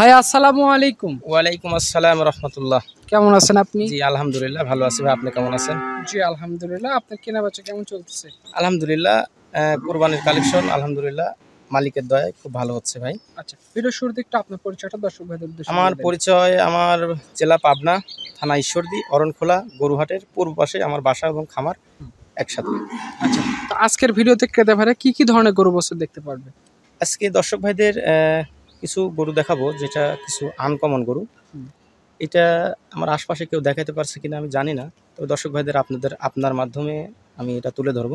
ভাই আসসালামু আলাইকুম ওয়ালাইকুম আসসালাম রহমতুল্লাহ কেমন আছেন আপনি জি আলহামদুলিল্লাহ ভালো আছি ভাই আপনি কেমন আছেন জি আলহামদুলিল্লাহ আপনার কেনা বেচা কেমন চলতেছে আলহামদুলিল্লাহ কোরবানির কালেকশন আলহামদুলিল্লাহ মালিকের দয়ায় খুব ভালো হচ্ছে ভাই আচ্ছা ভিডিও শুরুতে একটু আপনার পরিচয়টা দর্শক ভাইদের আমার পরিচয় আমার জেলা পাবনা থানা ঈশ্বরদী অরণখোলা গরুহাটের পূর্ব পাশে আমার বাসা এবং খামার একসাথে আচ্ছা তো আজকের ভিডিওতে ক্রেতা ভাইরা কি কি ধরনের গরু বস্তু দেখতে পারবে আজকে দর্শক ভাইদের কিছু গরু দেখাবো যেটা কিছু আনকমন গরু এটা আমার আশপাশে কেউ দেখাতে পারছে কিনা আমি জানি না তবে দর্শক ভাইদের আপনাদের আপনার মাধ্যমে আমি এটা তুলে ধরব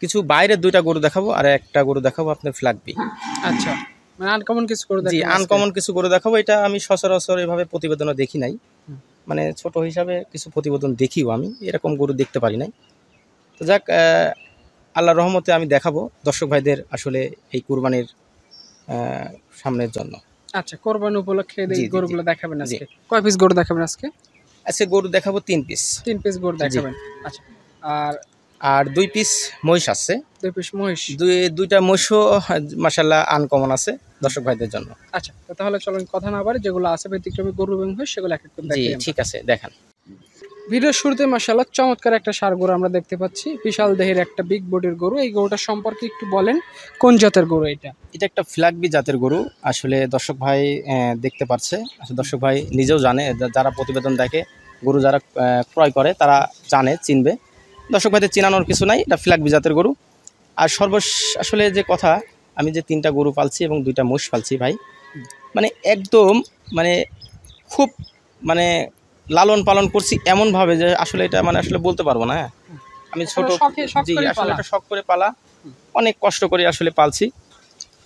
কিছু বাইরের দুইটা গরু দেখাবো আর একটা গরু দেখাবো আপনার ফ্ল্যাগবি আচ্ছা মানে আনকমন কিছু গরু জি আনকমন কিছু গরু দেখাবো এটা আমি সচরাচর এভাবে প্রতিবেদনও দেখি নাই মানে ছোট হিসাবে কিছু প্রতিবেদন দেখিও আমি এরকম গরু দেখতে পারি নাই তো যাক আল্লাহ রহমতে আমি দেখাবো দর্শক ভাইদের আসলে এই কুরবানির সামনের জন্য আচ্ছা কোরবানি উপলক্ষে এই গরুগুলো দেখাবেন আজকে কয় পিস গরু দেখাবেন আজকে আজকে গরু দেখাবো তিন পিস তিন পিস গরু দেখাবেন আচ্ছা আর আর দুই পিস মহিষ আছে দুই পিস মহিষ দুই দুইটা মহিষও মাসাল্লাহ আনকমন আছে দর্শক ভাইদের জন্য আচ্ছা তাহলে চলুন কথা না বাড়ি যেগুলো আছে ব্যতিক্রমী গরু এবং মহিষ সেগুলো এক এক ঠিক আছে দেখেন ভিডিওর শুরুতে মাসাল্লাহ চমৎকার একটা সার গরু আমরা দেখতে পাচ্ছি বিশাল দেহের একটা বিগ বডির গরু এই গরুটা সম্পর্কে একটু বলেন কোন জাতের গরু এটা এটা একটা ফ্ল্যাগবি জাতের গরু আসলে দর্শক ভাই দেখতে পারছে আসলে দর্শক ভাই নিজেও জানে যারা প্রতিবেদন দেখে গরু যারা ক্রয় করে তারা জানে চিনবে দর্শক ভাইদের চিনানোর কিছু নাই এটা ফ্ল্যাগবি জাতের গরু আর সর্বশ আসলে যে কথা আমি যে তিনটা গরু পালছি এবং দুইটা মোষ পালছি ভাই মানে একদম মানে খুব মানে লালন পালন করছি এমনভাবে যে আসলে এটা মানে আসলে বলতে পারবো না হ্যাঁ আমি ছোট জি আসলে একটা শখ করে পালা অনেক কষ্ট করে আসলে পালছি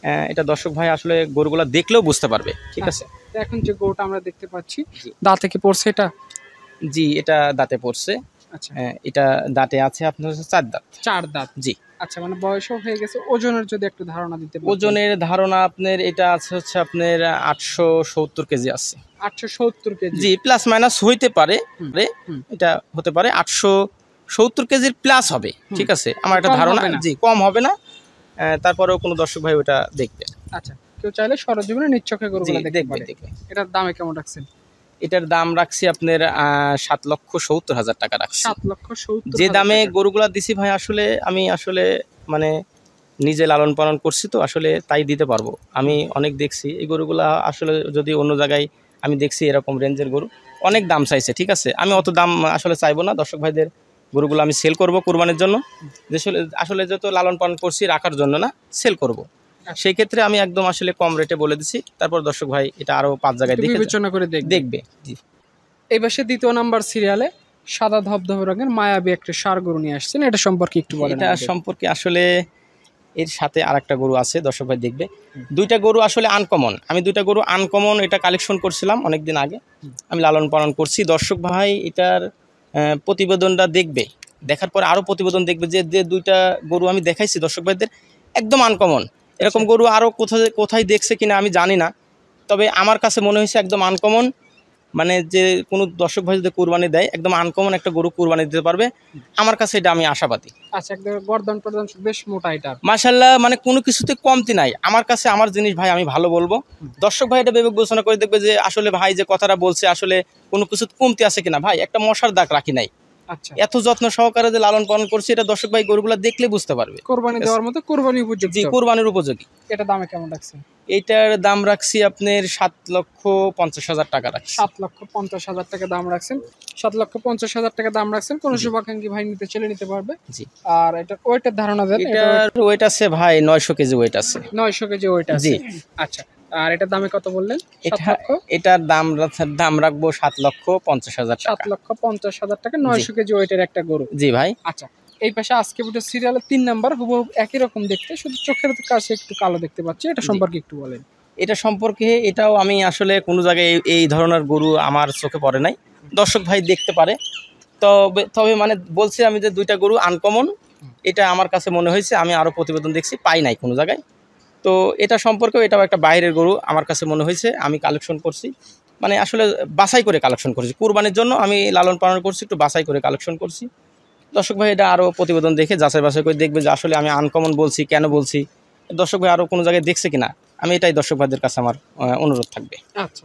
হ্যাঁ, এটা দর্শক ভাই আসলে গরুগুলা দেখলেও বুঝতে পারবে ঠিক আছে হ্যাঁ, এখন যে গরুটা আমরা দেখতে পাচ্ছি দাঁতে কি পড়ছে এটা জি এটা দাঁতে পড়ছে আচ্ছা। হ্যাঁ, এটা দাঁতে আছে আপনার চার দাঁত চার দাঁত জি আচ্ছা মানে বয়সও হয়ে গেছে ওজনের যদি একটু ধারণা দিতে ওজনের ধারণা আপনার এটা আছে হচ্ছে আপনার আটশো সত্তর কেজি আছে আটশো সত্তর কেজি জি প্লাস মাইনাস হইতে পারে এটা হতে পারে আটশো সত্তর কেজির প্লাস হবে ঠিক আছে আমার একটা ধারণা জি কম হবে না তারপরেও কোনো দর্শক ভাই ওটা দেখবে আচ্ছা কেউ চাইলে সরজীবনে নিচ্ছকে করবে দেখবে এটার দামে কেমন রাখছেন এটার দাম রাখছি আপনার সাত লক্ষ সত্তর হাজার টাকা রাখছি সাত লক্ষ যে দামে গরুগুলা দিছি ভাই আসলে আমি আসলে মানে নিজে লালন পালন করছি তো আসলে তাই দিতে পারবো আমি অনেক দেখছি এই গরুগুলা আসলে যদি অন্য জায়গায় আমি দেখছি এরকম রেঞ্জের গরু অনেক দাম চাইছে ঠিক আছে আমি অত দাম আসলে চাইবো না দর্শক ভাইদের গরুগুলো আমি সেল করব কোরবানির জন্য আসলে যত লালন পালন করছি রাখার জন্য না সেল করব। হ্যাঁ। সেই ক্ষেত্রে আমি একদম আসলে কম রেটে বলে দিছি তারপর দর্শক ভাই এটা আরো পাঁচ জায়গায় দেখে বিবেচনা করে দেখবে জি এই পাশে দ্বিতীয় নাম্বার সিরিয়ালে সাদা ধবধব রঙের মায়াবী একটা সার গরু নিয়ে আসছেন এটা সম্পর্কে একটু বলেন এটা সম্পর্কে আসলে এর সাথে আর একটা গরু আছে দর্শক ভাই দেখবে দুইটা গরু আসলে আনকমন আমি দুইটা গরু আনকমন এটা কালেকশন করছিলাম অনেক দিন আগে আমি লালন পালন করছি দর্শক ভাই এটার প্রতিবেদনটা দেখবে দেখার পর আরও প্রতিবেদন দেখবে যে দুইটা গরু আমি দেখাইছি দর্শক ভাইদের একদম আনকমন এরকম আচ্ছা। গরু আরও কোথায় কোথায় দেখছে কিনা আমি জানি না তবে আমার কাছে মনে হয়েছে একদম আনকমন মানে যে কোনো দর্শক ভাই যদি কুরবানি দেয় একদম আনকমন একটা গরু কুরবানি দিতে পারবে আমার কাছে এটা আমি আশাবাদী আচ্ছা, মাসাল্লাহ মাশাল্লাহ মানে কোনো কিছুতে কমতি নাই আমার কাছে আমার জিনিস ভাই আমি ভালো বলবো দর্শক ভাই এটা বিবেক ঘোষণা করে দেখবে যে আসলে ভাই যে কথাটা বলছে আসলে কোনো কিছু কমতি আছে কিনা ভাই একটা মশার দাগ রাখি নাই আচ্ছা। এত যত্ন সহকারে যে লালন পালন করছি এটা দর্শক ভাই গরুগুলা দেখলে বুঝতে পারবে কোরবানি দেওয়ার মতো কোরবানি উপযোগী কোরবানির উপযোগী এটা দামে কেমন রাখছেন এটার দাম রাখছি আপনার সাত লক্ষ পঞ্চাশ হাজার টাকা রাখছি সাত লক্ষ পঞ্চাশ হাজার টাকা দাম রাখছেন সাত লক্ষ পঞ্চাশ হাজার টাকা দাম রাখছেন কোনো শুভাকাঙ্ক্ষী ভাই নিতে চলে নিতে পারবে জি আর এটা ওয়েটের ধারণা দেন এটার ওয়েট আছে ভাই নয়শো কেজি ওয়েট আছে নয়শো কেজি ওয়েট আছে জি আচ্ছা আর এটার দামে কত বললেন এটা এটার দাম দাম রাখবো সাত লক্ষ পঞ্চাশ হাজার সাত লক্ষ পঞ্চাশ হাজার টাকা নয়শো কেজি ওয়েটের একটা গরু জি ভাই আচ্ছা এই পাশে আজকে বুটে সিরিয়ালের তিন নাম্বার হুবহু একই রকম দেখতে শুধু চোখের কাছে একটু কালো দেখতে পাচ্ছি এটা সম্পর্কে একটু বলেন এটা সম্পর্কে এটাও আমি আসলে কোনো জায়গায় এই ধরনের গরু আমার চোখে পড়ে নাই দর্শক ভাই দেখতে পারে তবে তবে মানে বলছি আমি যে দুইটা গরু আনকমন এটা আমার কাছে মনে হয়েছে আমি আরও প্রতিবেদন দেখছি পাই নাই কোনো জায়গায় তো এটা সম্পর্কেও এটাও একটা বাইরের গরু আমার কাছে মনে হয়েছে আমি কালেকশন করছি মানে আসলে বাছাই করে কালেকশন করছি কুরবানির জন্য আমি লালন পালন করছি একটু বাছাই করে কালেকশন করছি দর্শক ভাই এটা আরও প্রতিবেদন দেখে যাচাই বাছাই করে দেখবে যে আসলে আমি আনকমন বলছি কেন বলছি দর্শক ভাই আরও কোনো জায়গায় দেখছে কিনা আমি এটাই দর্শক ভাইদের কাছে আমার অনুরোধ থাকবে আচ্ছা,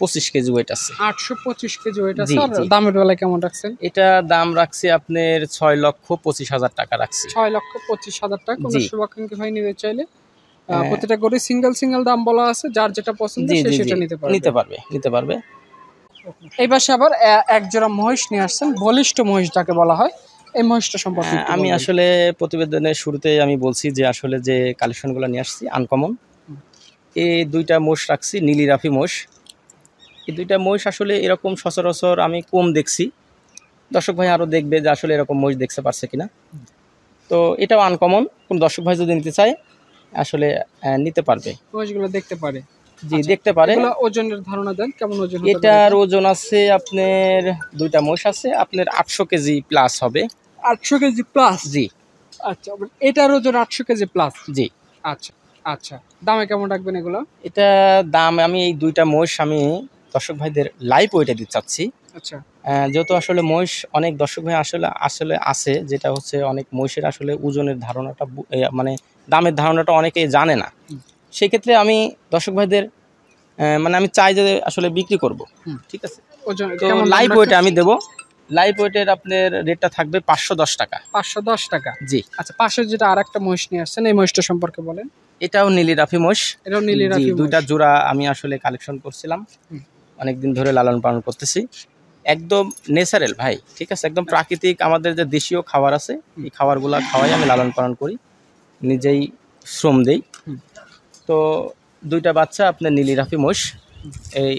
পঁচিশ কেজি ওয়েট আছে দামের বেলা কেমন এটা দাম রাখছি আপনার ছয় লক্ষ পঁচিশ হাজার টাকা ছয় লক্ষ পঁচিশ হাজার টাকা হ্যাঁ। প্রতিটা করে সিঙ্গেল সিঙ্গেল দাম বলা আছে যার যেটা পছন্দ সেটা নিতে নিতে পারবে নিতে পারবে এইবার আবার এক জোড়া মহিষ নিয়ে আসছেন বলিষ্ঠ মহিষ যাকে বলা হয় এই মহিষটা সম্পর্কে হ্যাঁ, আমি আসলে প্রতিবেদনের শুরুতে আমি বলছি যে আসলে যে কালেকশনগুলো নিয়ে আসছি আনকমন এই দুইটা মোষ রাখছি নীলি রাফি মোষ এই দুইটা মোষ আসলে এরকম সচরাচর আমি কম দেখছি দর্শক ভাই আরও দেখবে যে আসলে এরকম মোষ দেখতে পারছে কিনা তো এটাও আনকমন কোন দর্শক ভাই যদি নিতে চায় আসলে নিতে পারবে মহিষগুলো দেখতে পারে জি আচ্ছা, দেখতে পারেন ওজনের ধারণা দেন কেমন ওজন এটার ওজন আছে আপনার দুইটা মোষ আছে আপনার আটশো কেজি প্লাস হবে আটশো কেজি প্লাস জি আচ্ছা এটার ওজন আটশো কেজি প্লাস জি আচ্ছা আচ্ছা দামে কেমন রাখবেন এগুলো এটা দাম আমি এই দুইটা মোষ আমি দর্শক ভাইদের লাইভ ওইটা দিতে চাচ্ছি আচ্ছা যেহেতু আসলে মহিষ অনেক দর্শক ভাই আসলে আসলে আছে যেটা হচ্ছে অনেক মহিষের আসলে ওজনের ধারণাটা মানে দামের ধারণাটা অনেকেই জানে না সেক্ষেত্রে আমি দর্শক ভাইদের মানে আমি চাই যে আসলে বিক্রি করব ঠিক আছে তো লাইভ ওয়েটে আমি দেবো লাইভ ওয়েটের আপনার রেটটা থাকবে পাঁচশো দশ টাকা পাঁচশো দশ টাকা জি আচ্ছা পাশে যেটা আর একটা মহিষ নিয়ে আসছেন এই মহিষটা সম্পর্কে বলেন এটাও নীলি রাফি মহিষ এটাও নীলি রাফি দুইটা জোড়া আমি আসলে কালেকশন করছিলাম অনেকদিন ধরে লালন পালন করতেছি একদম নেচারেল ভাই ঠিক আছে একদম প্রাকৃতিক আমাদের যে দেশীয় খাবার আছে এই খাবারগুলো খাওয়াই আমি লালন পালন করি নিজেই শ্রম দেই তো দুইটা বাচ্চা আপনার নীলি রাফি মোষ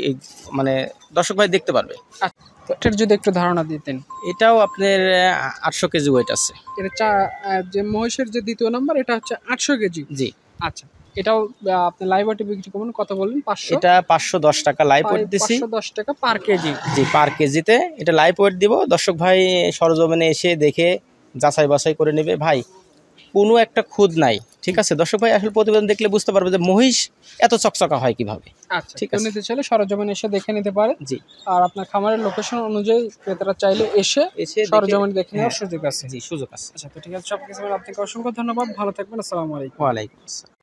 এই মানে দর্শক ভাই দেখতে পারবে আচ্ছা, এটার যদি একটু ধারণা দিতেন এটাও আপনার আটশো কেজি ওয়েট আছে এটা চা যে মহিষের যে দ্বিতীয় নাম্বার এটা হচ্ছে আটশো কেজি জি আচ্ছা এটাও আপনি লাইভ ওয়েটে বিক্রি করবেন কত বললেন পাঁচশো এটা পাঁচশো দশ টাকা লাইভ ওয়েট দিছি দশ টাকা পার কেজি জি পার কেজিতে এটা লাইভ ওয়েট দিব দর্শক ভাই সরজমেনে এসে দেখে যাচাই বাছাই করে নেবে ভাই কোনো একটা খুদ নাই ঠিক আছে দর্শক ভাই আসলে প্রতিবেদন দেখলে বুঝতে পারবে যে মহিষ এত চকচকা হয় কিভাবে আচ্ছা, ঠিক আছে নিতে চাইলে সরজমিন এসে দেখে নিতে পারে জি আর আপনার খামারের লোকেশন অনুযায়ী ক্রেতারা চাইলে এসে এসে সরজমিন দেখে নেওয়ার হ্যাঁ। সুযোগ আছে জি সুযোগ আছে আচ্ছা তো ঠিক আছে সব কিছু আপনাকে অসংখ্য ধন্যবাদ ভালো থাকবেন আসসালামু আলাইকুম ওয়ালাইকুম আসসালাম